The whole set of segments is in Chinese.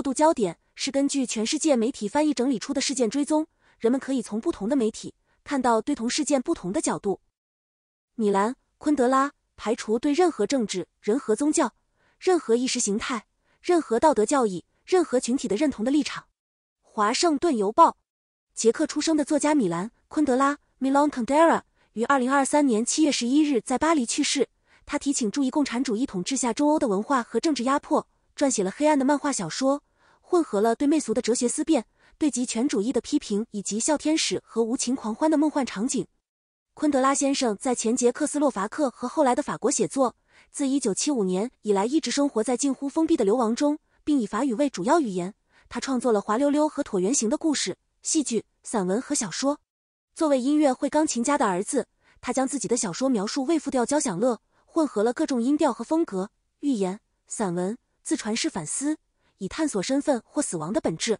过度焦点是根据全世界媒体翻译整理出的事件追踪，人们可以从不同的媒体看到对同事件不同的角度。米兰·昆德拉排除对任何政治、人和宗教、任何意识形态、任何道德教义、任何群体的认同的立场。《华盛顿邮报》：捷克出生的作家米兰·昆德拉 （Milan Kundera） 于二零二三年七月十一日在巴黎去世。他提醒注意共产主义统治下中欧的文化和政治压迫，撰写了黑暗的漫画小说。混合了对媚俗的哲学思辨、对极权主义的批评以及笑天使和无情狂欢的梦幻场景。昆德拉先生在前捷克斯洛伐克和后来的法国写作，自1975年以来一直生活在近乎封闭的流亡中，并以法语为主要语言。他创作了《滑溜溜》和《椭圆形》的故事、戏剧、散文和小说。作为音乐会钢琴家的儿子，他将自己的小说描述为复调交响乐，混合了各种音调和风格、寓言、散文、自传式反思。以探索身份或死亡的本质。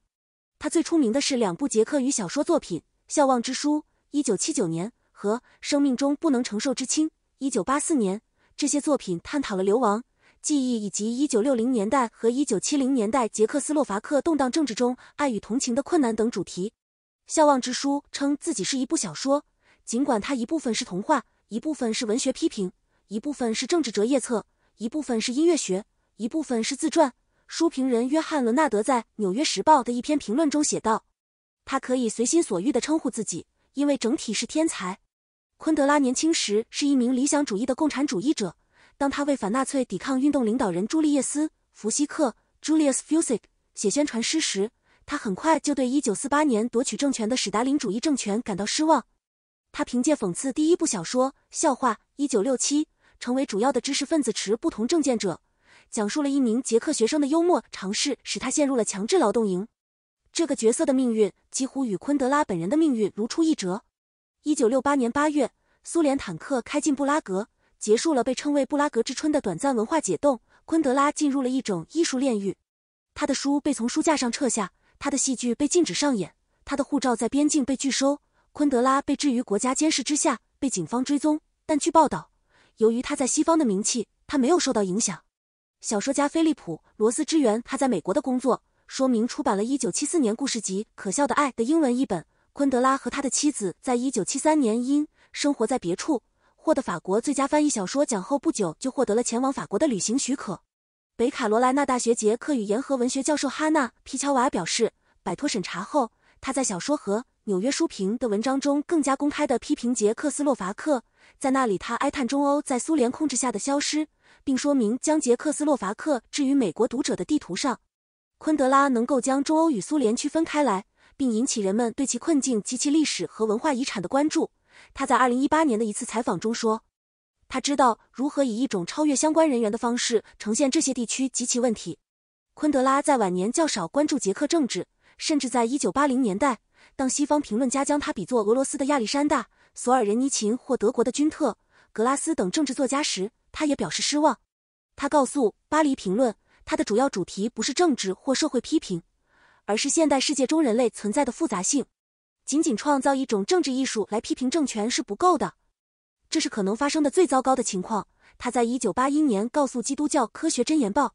他最出名的是两部杰克与小说作品《笑望之书》（一九七九年）和《生命中不能承受之轻》（一九八四年）。这些作品探讨了流亡、记忆以及一九六零年代和一九七零年代捷克斯洛伐克动荡政治中爱与同情的困难等主题。《笑望之书》称自己是一部小说，尽管它一部分是童话，一部分是文学批评，一部分是政治哲业册，一部分是音乐学，一部分是自传。书评人约翰·伦纳德在《纽约时报》的一篇评论中写道：“他可以随心所欲的称呼自己，因为整体是天才。”昆德拉年轻时是一名理想主义的共产主义者。当他为反纳粹抵抗运动领导人朱利叶斯·伏西克 （Julius Fusik） 写宣传诗时，他很快就对一九四八年夺取政权的史达林主义政权感到失望。他凭借讽刺第一部小说《笑话》（一九六七）成为主要的知识分子持不同政见者。讲述了一名捷克学生的幽默尝试，使他陷入了强制劳动营。这个角色的命运几乎与昆德拉本人的命运如出一辙。1968年8月，苏联坦克开进布拉格，结束了被称为“布拉格之春”的短暂文化解冻。昆德拉进入了一种艺术炼狱，他的书被从书架上撤下，他的戏剧被禁止上演，他的护照在边境被拒收，昆德拉被置于国家监视之下，被警方追踪。但据报道，由于他在西方的名气，他没有受到影响。小说家菲利普·罗斯支援他在美国的工作，说明出版了1974年故事集《可笑的爱》的英文译本。昆德拉和他的妻子在1973年因《生活在别处》获得法国最佳翻译小说奖后不久，就获得了前往法国的旅行许可。北卡罗来纳大学杰克语言和文学教授哈娜·皮乔瓦表示，摆脱审查后，他在小说和纽约书评的文章中更加公开的批评捷克斯洛伐克，在那里他哀叹中欧在苏联控制下的消失，并说明将捷克斯洛伐克置于美国读者的地图上，昆德拉能够将中欧与苏联区分开来，并引起人们对其困境及其历史和文化遗产的关注。他在二零一八年的一次采访中说，他知道如何以一种超越相关人员的方式呈现这些地区及其问题。昆德拉在晚年较少关注捷克政治，甚至在一九八零年代。当西方评论家将他比作俄罗斯的亚历山大·索尔仁尼琴或德国的君特·格拉斯等政治作家时，他也表示失望。他告诉《巴黎评论》，他的主要主题不是政治或社会批评，而是现代世界中人类存在的复杂性。仅仅创造一种政治艺术来批评政权是不够的，这是可能发生的最糟糕的情况。他在1981年告诉《基督教科学箴言报》，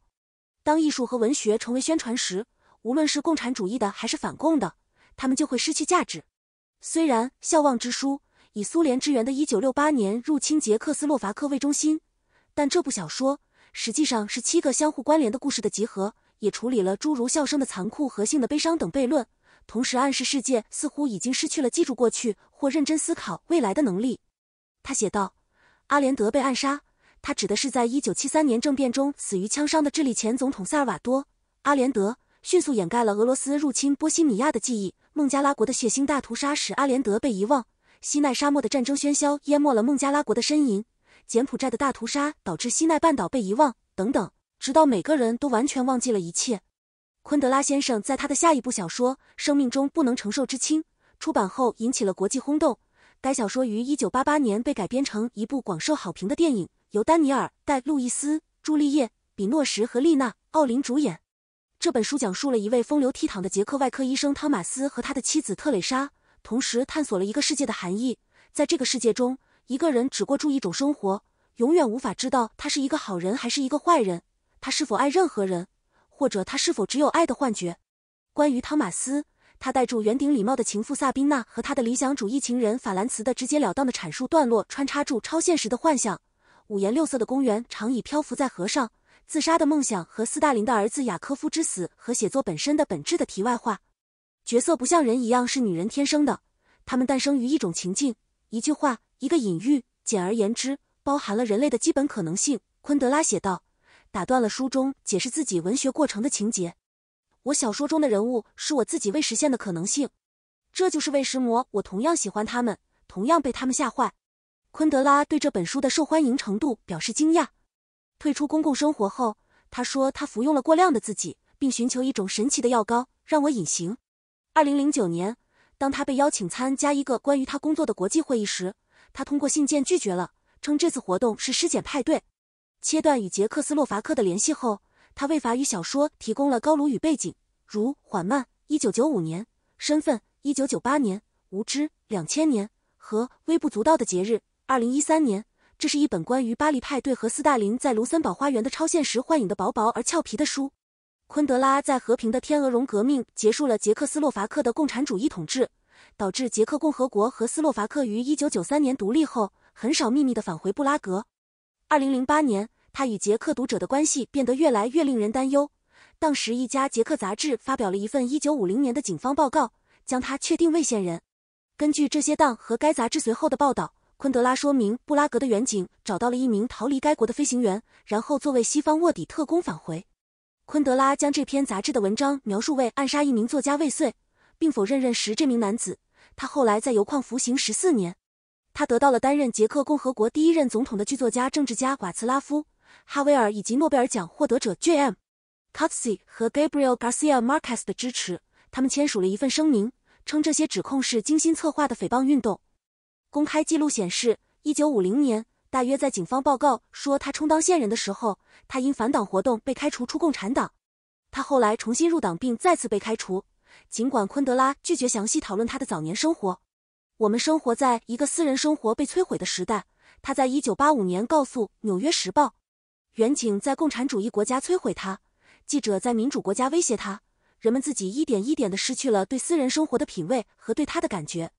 当艺术和文学成为宣传时，无论是共产主义的还是反共的。他们就会失去价值。虽然《笑望之书》以苏联支援的一九六八年入侵捷克斯洛伐克为中心，但这部小说实际上是七个相互关联的故事的集合，也处理了诸如笑声的残酷和性的悲伤等悖论，同时暗示世界似乎已经失去了记住过去或认真思考未来的能力。他写道：“阿连德被暗杀。”他指的是在一九七三年政变中死于枪伤的智利前总统塞尔瓦多·阿连德。迅速掩盖了俄罗斯入侵波西米亚的记忆。孟加拉国的血腥大屠杀使阿连德被遗忘。西奈沙漠的战争喧嚣淹没了孟加拉国的呻吟。柬埔寨的大屠杀导致西奈半岛被遗忘。等等，直到每个人都完全忘记了一切。昆德拉先生在他的下一部小说《生命中不能承受之轻》出版后引起了国际轰动。该小说于一九八八年被改编成一部广受好评的电影，由丹尼尔·戴·路易斯、朱丽叶·比诺什和丽娜·奥林主演。这本书讲述了一位风流倜傥的捷克外科医生汤马斯和他的妻子特蕾莎，同时探索了一个世界的含义。在这个世界中，一个人只过住一种生活，永远无法知道他是一个好人还是一个坏人，他是否爱任何人，或者他是否只有爱的幻觉。关于汤马斯，他带住圆顶礼帽的情妇萨宾娜和他的理想主义情人法兰茨的直截了当的阐述段落，穿插住超现实的幻象，五颜六色的公园长椅漂浮在河上。自杀的梦想和斯大林的儿子雅科夫之死和写作本身的本质的题外话。角色不像人一样是女人天生的，他们诞生于一种情境，一句话，一个隐喻。简而言之，包含了人类的基本可能性。昆德拉写道，打断了书中解释自己文学过程的情节。我小说中的人物是我自己未实现的可能性。这就是为什么我同样喜欢他们，同样被他们吓坏。昆德拉对这本书的受欢迎程度表示惊讶。退出公共生活后，他说他服用了过量的自己，并寻求一种神奇的药膏让我隐形。二零零九年，当他被邀请参加一个关于他工作的国际会议时，他通过信件拒绝了，称这次活动是尸检派对。切断与捷克斯洛伐克的联系后，他为法语小说提供了高卢语背景，如《缓慢》（一九九五年）、《身份》（一九九八年）、《无知》（两千年）和《微不足道的节日》（二零一三年）。这是一本关于巴黎派对和斯大林在卢森堡花园的超现实幻影的薄薄而俏皮的书。昆德拉在和平的天鹅绒革命结束了捷克斯洛伐克的共产主义统治，导致捷克共和国和斯洛伐克于一九九三年独立后，很少秘密的返回布拉格。二零零八年，他与捷克读者的关系变得越来越令人担忧。当时一家捷克杂志发表了一份一九五零年的警方报告，将他确定为线人。根据这些档和该杂志随后的报道。昆德拉说明布拉格的远景，找到了一名逃离该国的飞行员，然后作为西方卧底特工返回。昆德拉将这篇杂志的文章描述为暗杀一名作家未遂，并否认认识这名男子。他后来在油矿服刑十四年。他得到了担任捷克共和国第一任总统的剧作家、政治家瓦茨拉夫·哈维尔以及诺贝尔奖获得者 J.M. o t 卡 y 和 Gabriel Garcia Marquez 的支持。他们签署了一份声明，称这些指控是精心策划的诽谤运动。公开记录显示，一九五零年，大约在警方报告说他充当线人的时候，他因反党活动被开除出共产党。他后来重新入党并再次被开除。尽管昆德拉拒绝详细讨论他的早年生活，我们生活在一个私人生活被摧毁的时代。他在一九八五年告诉《纽约时报》，远景在共产主义国家摧毁他，记者在民主国家威胁他。人们自己一点一点的失去了对私人生活的品味和对他的感觉，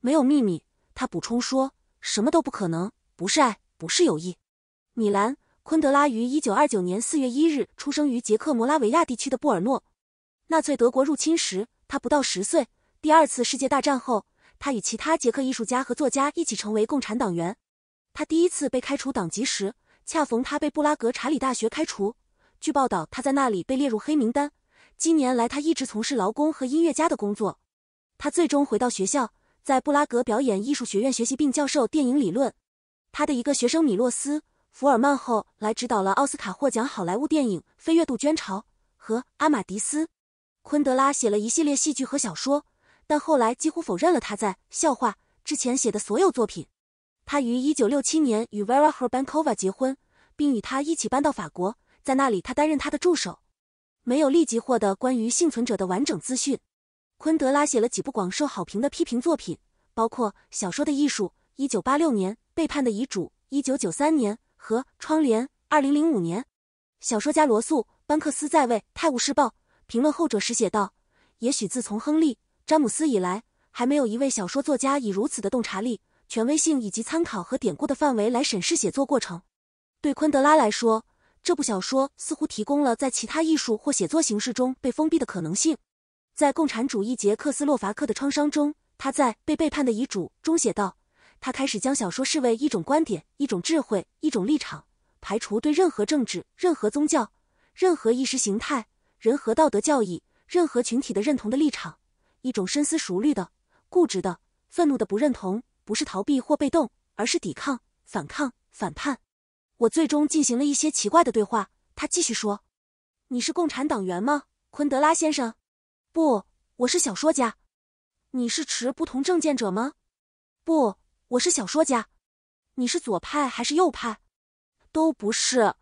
没有秘密。他补充说：“什么都不可能，不是爱，不是友谊。”米兰·昆德拉于1929年4月1日出生于捷克摩拉维亚地区的布尔诺。纳粹德国入侵时，他不到十岁。第二次世界大战后，他与其他捷克艺术家和作家一起成为共产党员。他第一次被开除党籍时，恰逢他被布拉格查理大学开除。据报道，他在那里被列入黑名单。今年来，他一直从事劳工和音乐家的工作。他最终回到学校。在布拉格表演艺术学院学习，并教授电影理论。他的一个学生米洛斯·福尔曼后来指导了奥斯卡获奖好莱坞电影《飞跃杜鹃巢》和《阿马迪斯》。昆德拉写了一系列戏剧和小说，但后来几乎否认了他在《笑话》之前写的所有作品。他于1967年与 Vera Hrbankova 结婚，并与她一起搬到法国，在那里他担任她的助手，没有立即获得关于幸存者的完整资讯。昆德拉写了几部广受好评的批评作品，包括《小说的艺术》（一九八六年）、《背叛的遗嘱》（一九九三年）和《窗帘》（二零零五年）。小说家罗素·班克斯在为《泰晤士报》评论后者时写道：“也许自从亨利·詹姆斯以来，还没有一位小说作家以如此的洞察力、权威性以及参考和典故的范围来审视写作过程。”对昆德拉来说，这部小说似乎提供了在其他艺术或写作形式中被封闭的可能性。在《共产主义捷克斯洛伐克的创伤》中，他在被背叛的遗嘱中写道：“他开始将小说视为一种观点，一种智慧，一种立场，排除对任何政治、任何宗教、任何意识形态、人和道德教义、任何群体的认同的立场，一种深思熟虑的、固执的、愤怒的不认同，不是逃避或被动，而是抵抗、反抗、反叛。”我最终进行了一些奇怪的对话，他继续说：“你是共产党员吗，昆德拉先生？”不，我是小说家。你是持不同政见者吗？不，我是小说家。你是左派还是右派？都不是。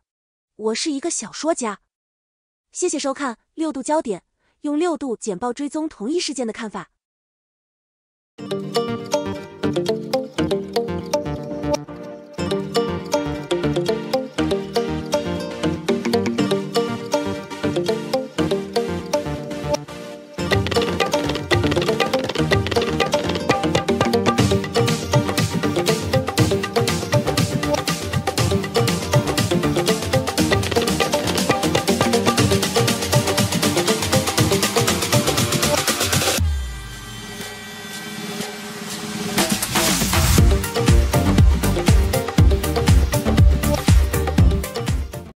我是一个小说家。谢谢收看《六度焦点》，用六度简报追踪同一事件的看法。